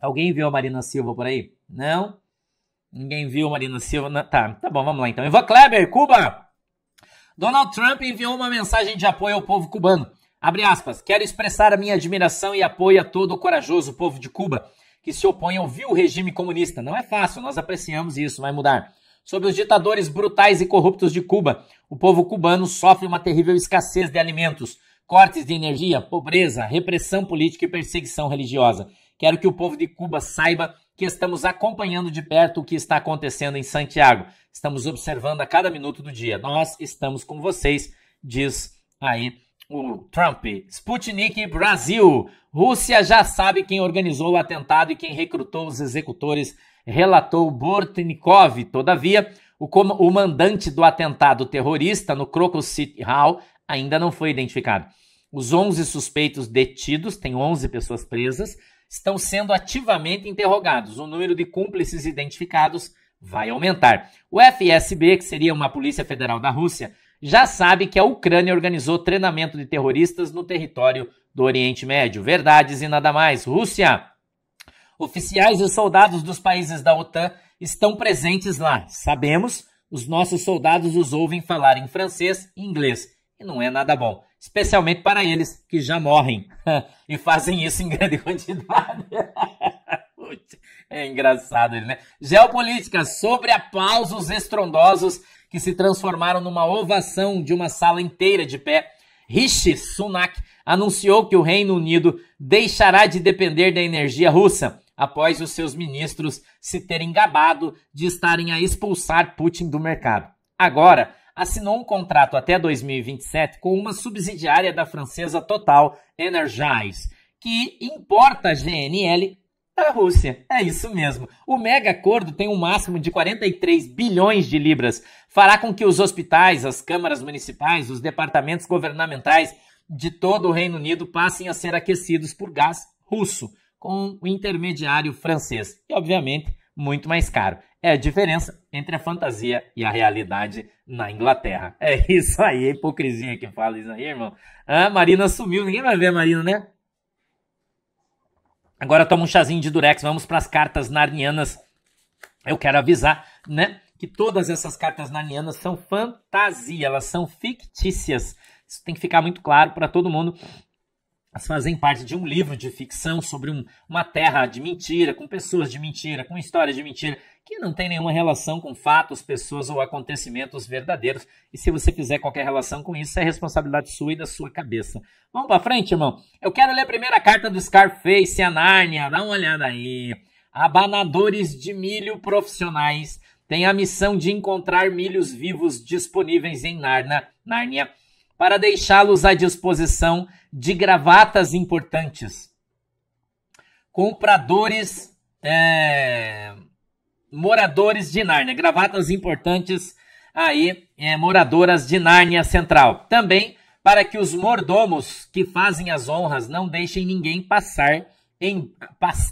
Alguém viu a Marina Silva por aí? Não? Ninguém viu a Marina Silva? Não. Tá, tá bom, vamos lá então. Ivan Kleber, Cuba! Donald Trump enviou uma mensagem de apoio ao povo cubano. Abre aspas. Quero expressar a minha admiração e apoio a todo o corajoso povo de Cuba que se opõe ao vil regime comunista. Não é fácil, nós apreciamos isso, vai mudar. Sobre os ditadores brutais e corruptos de Cuba, o povo cubano sofre uma terrível escassez de alimentos, cortes de energia, pobreza, repressão política e perseguição religiosa. Quero que o povo de Cuba saiba que estamos acompanhando de perto o que está acontecendo em Santiago. Estamos observando a cada minuto do dia. Nós estamos com vocês, diz aí o Trump. Sputnik Brasil. Rússia já sabe quem organizou o atentado e quem recrutou os executores, relatou Bortnikov. Todavia, o, o mandante do atentado terrorista no Crocus City Hall ainda não foi identificado. Os 11 suspeitos detidos, tem 11 pessoas presas, estão sendo ativamente interrogados. O número de cúmplices identificados vai aumentar. O FSB, que seria uma Polícia Federal da Rússia, já sabe que a Ucrânia organizou treinamento de terroristas no território do Oriente Médio. Verdades e nada mais. Rússia. Oficiais e soldados dos países da OTAN estão presentes lá. Sabemos, os nossos soldados os ouvem falar em francês e inglês e não é nada bom, especialmente para eles que já morrem e fazem isso em grande quantidade. é engraçado ele, né? Geopolítica sobre aplausos estrondosos que se transformaram numa ovação de uma sala inteira de pé. Rishi Sunak anunciou que o Reino Unido deixará de depender da energia russa após os seus ministros se terem gabado de estarem a expulsar Putin do mercado. Agora, assinou um contrato até 2027 com uma subsidiária da francesa Total Energize, que importa GNL da Rússia. É isso mesmo. O mega acordo tem um máximo de 43 bilhões de libras. Fará com que os hospitais, as câmaras municipais, os departamentos governamentais de todo o Reino Unido passem a ser aquecidos por gás russo, com o intermediário francês. E, obviamente, muito mais caro. É a diferença entre a fantasia e a realidade na Inglaterra. É isso aí, a hipocrisia que fala isso aí, irmão. A ah, Marina sumiu, ninguém vai ver a Marina, né? Agora toma um chazinho de Durex, vamos para as cartas narnianas. Eu quero avisar, né, que todas essas cartas narnianas são fantasia, elas são fictícias. Isso tem que ficar muito claro para todo mundo fazem parte de um livro de ficção sobre um, uma terra de mentira, com pessoas de mentira, com histórias de mentira, que não tem nenhuma relação com fatos, pessoas ou acontecimentos verdadeiros. E se você fizer qualquer relação com isso, é responsabilidade sua e da sua cabeça. Vamos para frente, irmão. Eu quero ler a primeira carta do Scarface a Nárnia. Dá uma olhada aí. Abanadores de milho profissionais têm a missão de encontrar milhos vivos disponíveis em Narnia. Nárnia para deixá-los à disposição de gravatas importantes. Compradores, é, moradores de Nárnia, gravatas importantes aí, é, moradoras de Nárnia Central. Também para que os mordomos que fazem as honras não deixem ninguém passar, em,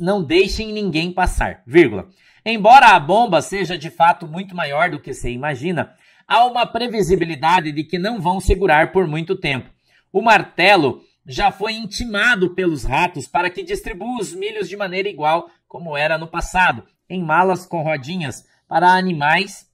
não deixem ninguém passar, vírgula. Embora a bomba seja de fato muito maior do que se imagina, há uma previsibilidade de que não vão segurar por muito tempo. O martelo já foi intimado pelos ratos para que distribua os milhos de maneira igual como era no passado, em malas com rodinhas para animais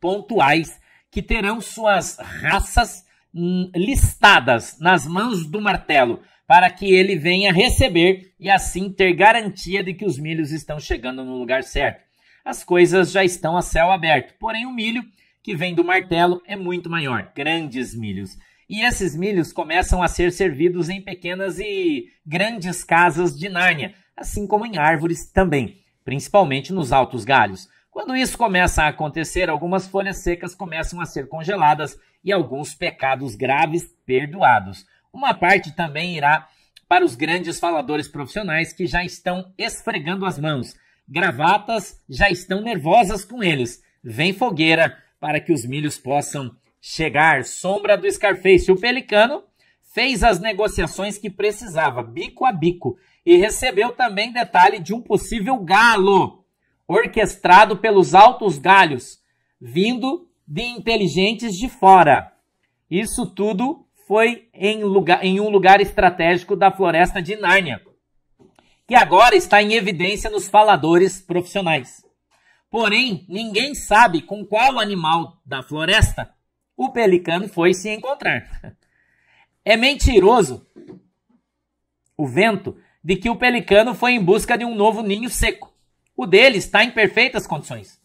pontuais que terão suas raças hum, listadas nas mãos do martelo, para que ele venha receber e assim ter garantia de que os milhos estão chegando no lugar certo. As coisas já estão a céu aberto, porém o milho que vem do martelo é muito maior, grandes milhos. E esses milhos começam a ser servidos em pequenas e grandes casas de Nárnia, assim como em árvores também, principalmente nos altos galhos. Quando isso começa a acontecer, algumas folhas secas começam a ser congeladas e alguns pecados graves perdoados. Uma parte também irá para os grandes faladores profissionais que já estão esfregando as mãos. Gravatas já estão nervosas com eles. Vem fogueira para que os milhos possam chegar. Sombra do Scarface. O Pelicano fez as negociações que precisava, bico a bico, e recebeu também detalhe de um possível galo, orquestrado pelos altos galhos, vindo de inteligentes de fora. Isso tudo foi em, lugar, em um lugar estratégico da floresta de Nárnia, que agora está em evidência nos faladores profissionais. Porém, ninguém sabe com qual animal da floresta o pelicano foi se encontrar. É mentiroso o vento de que o pelicano foi em busca de um novo ninho seco. O dele está em perfeitas condições.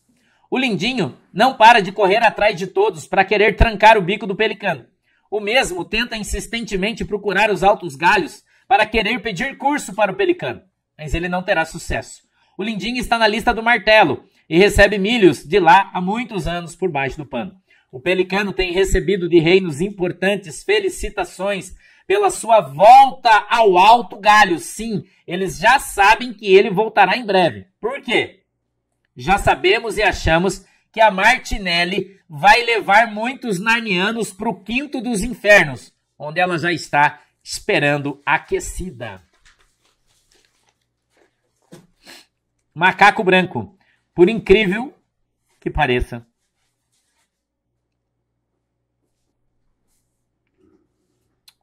O lindinho não para de correr atrás de todos para querer trancar o bico do pelicano. O mesmo tenta insistentemente procurar os altos galhos para querer pedir curso para o pelicano, mas ele não terá sucesso. O Lindinho está na lista do martelo e recebe milhos de lá há muitos anos por baixo do pano. O pelicano tem recebido de reinos importantes felicitações pela sua volta ao alto galho. Sim, eles já sabem que ele voltará em breve. Por quê? Já sabemos e achamos que a Martinelli vai levar muitos narnianos para o quinto dos infernos, onde ela já está esperando aquecida. Macaco branco. Por incrível que pareça,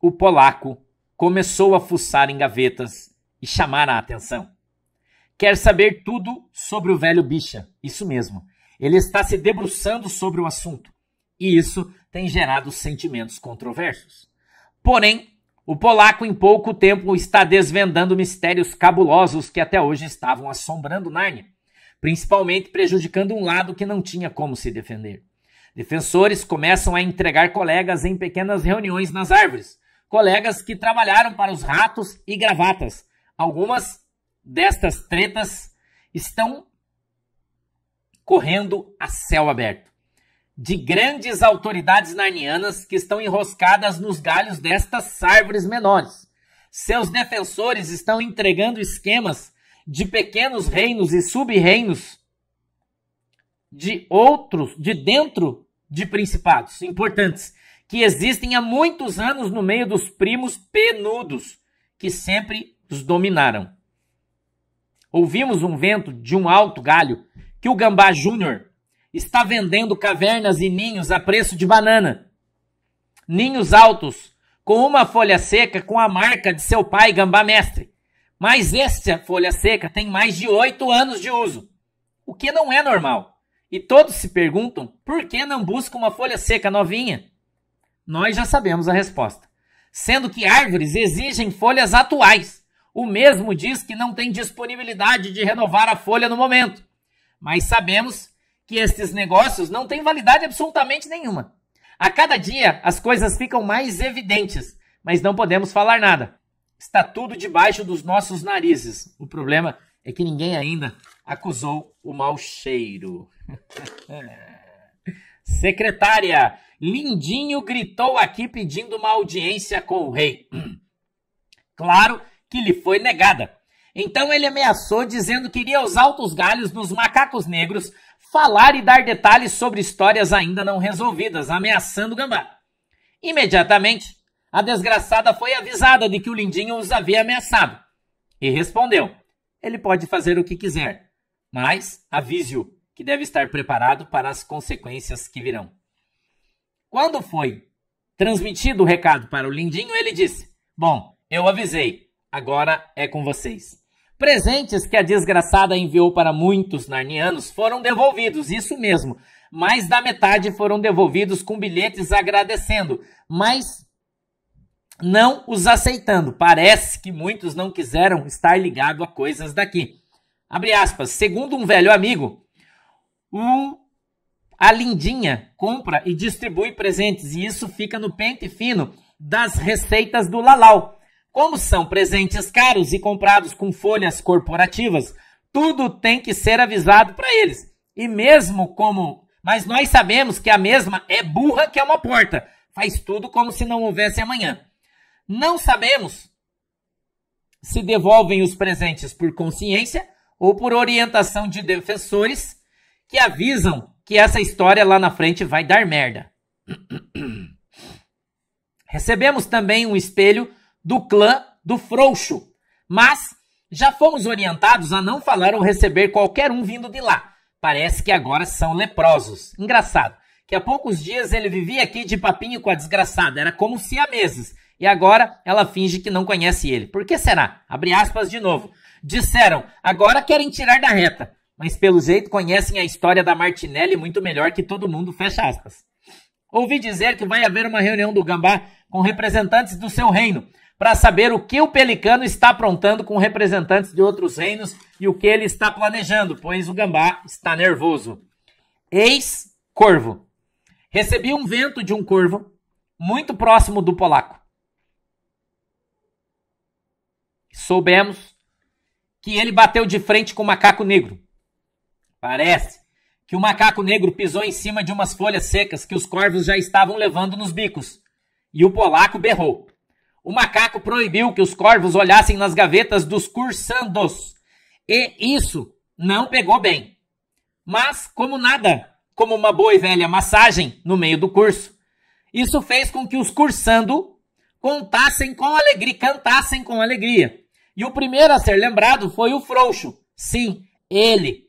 o polaco começou a fuçar em gavetas e chamar a atenção. Quer saber tudo sobre o velho bicha. Isso mesmo. Ele está se debruçando sobre o assunto e isso tem gerado sentimentos controversos. Porém, o polaco em pouco tempo está desvendando mistérios cabulosos que até hoje estavam assombrando Narnia, principalmente prejudicando um lado que não tinha como se defender. Defensores começam a entregar colegas em pequenas reuniões nas árvores, colegas que trabalharam para os ratos e gravatas. Algumas destas tretas estão correndo a céu aberto de grandes autoridades narnianas que estão enroscadas nos galhos destas árvores menores. Seus defensores estão entregando esquemas de pequenos reinos e sub-reinos de outros, de dentro de principados importantes, que existem há muitos anos no meio dos primos penudos, que sempre os dominaram. Ouvimos um vento de um alto galho que o Gambá Júnior está vendendo cavernas e ninhos a preço de banana. Ninhos altos, com uma folha seca com a marca de seu pai Gambá Mestre. Mas esta folha seca tem mais de oito anos de uso, o que não é normal. E todos se perguntam por que não busca uma folha seca novinha? Nós já sabemos a resposta. Sendo que árvores exigem folhas atuais. O mesmo diz que não tem disponibilidade de renovar a folha no momento. Mas sabemos que estes negócios não têm validade absolutamente nenhuma. A cada dia as coisas ficam mais evidentes, mas não podemos falar nada. Está tudo debaixo dos nossos narizes. O problema é que ninguém ainda acusou o mau cheiro. Secretária, Lindinho gritou aqui pedindo uma audiência com o rei. Claro que lhe foi negada. Então ele ameaçou dizendo que iria aos altos galhos dos macacos negros falar e dar detalhes sobre histórias ainda não resolvidas, ameaçando Gambá. Imediatamente, a desgraçada foi avisada de que o Lindinho os havia ameaçado e respondeu: Ele pode fazer o que quiser, mas avise-o que deve estar preparado para as consequências que virão. Quando foi transmitido o recado para o Lindinho, ele disse: Bom, eu avisei, agora é com vocês. Presentes que a desgraçada enviou para muitos narnianos foram devolvidos, isso mesmo. Mais da metade foram devolvidos com bilhetes agradecendo, mas não os aceitando. Parece que muitos não quiseram estar ligado a coisas daqui. Abre aspas. Segundo um velho amigo, um, a Lindinha compra e distribui presentes, e isso fica no pente fino das receitas do Lalau. Como são presentes caros e comprados com folhas corporativas, tudo tem que ser avisado para eles. E mesmo como. Mas nós sabemos que a mesma é burra que é uma porta. Faz tudo como se não houvesse amanhã. Não sabemos se devolvem os presentes por consciência ou por orientação de defensores que avisam que essa história lá na frente vai dar merda. Recebemos também um espelho do clã do frouxo. Mas já fomos orientados a não falar ou receber qualquer um vindo de lá. Parece que agora são leprosos. Engraçado, que há poucos dias ele vivia aqui de papinho com a desgraçada, era como se há meses. E agora ela finge que não conhece ele. Por que será? Abre aspas de novo. Disseram, agora querem tirar da reta. Mas pelo jeito conhecem a história da Martinelli muito melhor que todo mundo, fecha aspas. Ouvi dizer que vai haver uma reunião do Gambá com representantes do seu reino para saber o que o Pelicano está aprontando com representantes de outros reinos e o que ele está planejando, pois o gambá está nervoso. Eis Corvo. Recebi um vento de um corvo muito próximo do polaco. Soubemos que ele bateu de frente com o macaco negro. Parece que o macaco negro pisou em cima de umas folhas secas que os corvos já estavam levando nos bicos. E o polaco berrou. O macaco proibiu que os corvos olhassem nas gavetas dos cursandos. E isso não pegou bem. Mas, como nada, como uma boa e velha massagem no meio do curso, isso fez com que os cursando contassem com alegria, cantassem com alegria. E o primeiro a ser lembrado foi o frouxo. Sim, ele.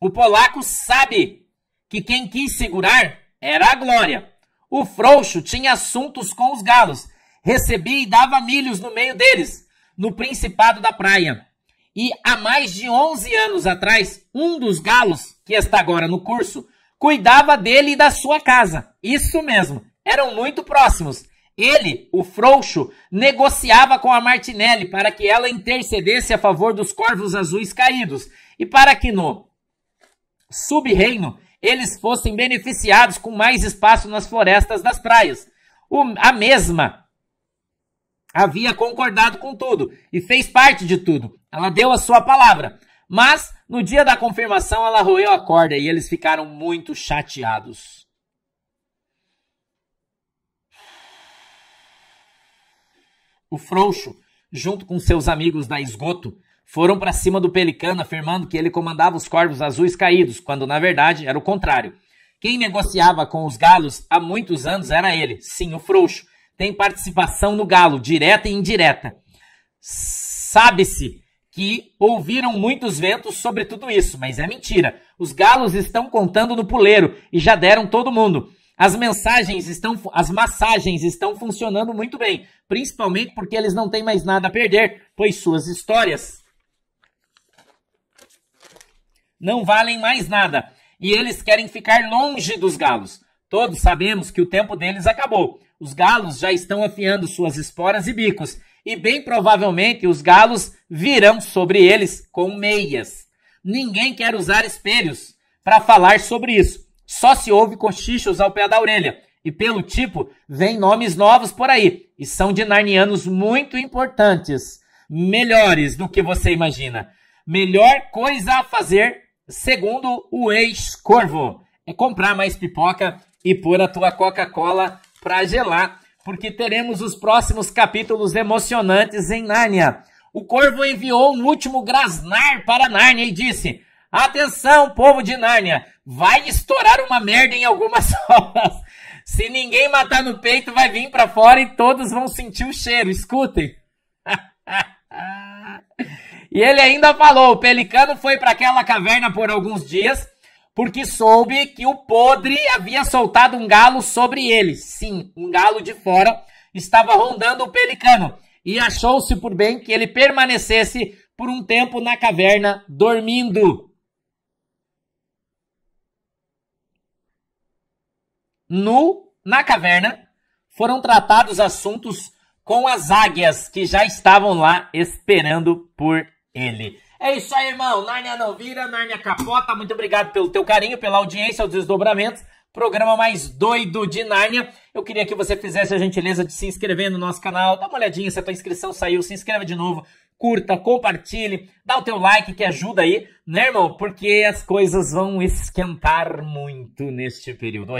O polaco sabe que quem quis segurar era a glória. O frouxo tinha assuntos com os galos recebia e dava milhos no meio deles, no Principado da Praia. E há mais de 11 anos atrás, um dos galos, que está agora no curso, cuidava dele e da sua casa. Isso mesmo, eram muito próximos. Ele, o frouxo, negociava com a Martinelli para que ela intercedesse a favor dos corvos azuis caídos e para que no subreino eles fossem beneficiados com mais espaço nas florestas das praias. O, a mesma havia concordado com tudo e fez parte de tudo. Ela deu a sua palavra. Mas no dia da confirmação ela roeu a corda e eles ficaram muito chateados. O frouxo, junto com seus amigos da esgoto, foram para cima do pelicano afirmando que ele comandava os corvos azuis caídos, quando na verdade era o contrário. Quem negociava com os galos há muitos anos era ele, sim, o frouxo, tem participação no Galo, direta e indireta. Sabe-se que ouviram muitos ventos sobre tudo isso, mas é mentira. Os galos estão contando no puleiro e já deram todo mundo. As mensagens estão, as massagens estão funcionando muito bem, principalmente porque eles não têm mais nada a perder, pois suas histórias não valem mais nada e eles querem ficar longe dos galos. Todos sabemos que o tempo deles acabou. Os galos já estão afiando suas esporas e bicos, e bem provavelmente os galos virão sobre eles com meias. Ninguém quer usar espelhos para falar sobre isso. Só se ouve cochichos ao pé da orelha. E pelo tipo, vem nomes novos por aí. E são de narnianos muito importantes. Melhores do que você imagina. Melhor coisa a fazer, segundo o ex-corvo, é comprar mais pipoca e pôr a tua Coca-Cola para gelar, porque teremos os próximos capítulos emocionantes em Nárnia. O corvo enviou um último grasnar para Nárnia e disse: Atenção, povo de Nárnia, vai estourar uma merda em algumas horas. Se ninguém matar no peito, vai vir para fora e todos vão sentir o cheiro. Escutem. e ele ainda falou: o pelicano foi para aquela caverna por alguns dias porque soube que o podre havia soltado um galo sobre ele. Sim, um galo de fora estava rondando o pelicano e achou-se por bem que ele permanecesse por um tempo na caverna dormindo. No, na caverna, foram tratados assuntos com as águias que já estavam lá esperando por ele. É isso aí, irmão. Narnia não vira, Narnia capota. Muito obrigado pelo teu carinho, pela audiência, aos desdobramentos. Programa mais doido de Narnia. Eu queria que você fizesse a gentileza de se inscrever no nosso canal. Dá uma olhadinha se a tua inscrição saiu. Se inscreve de novo. Curta, compartilhe, dá o teu like que ajuda aí, né, irmão? Porque as coisas vão esquentar muito neste período.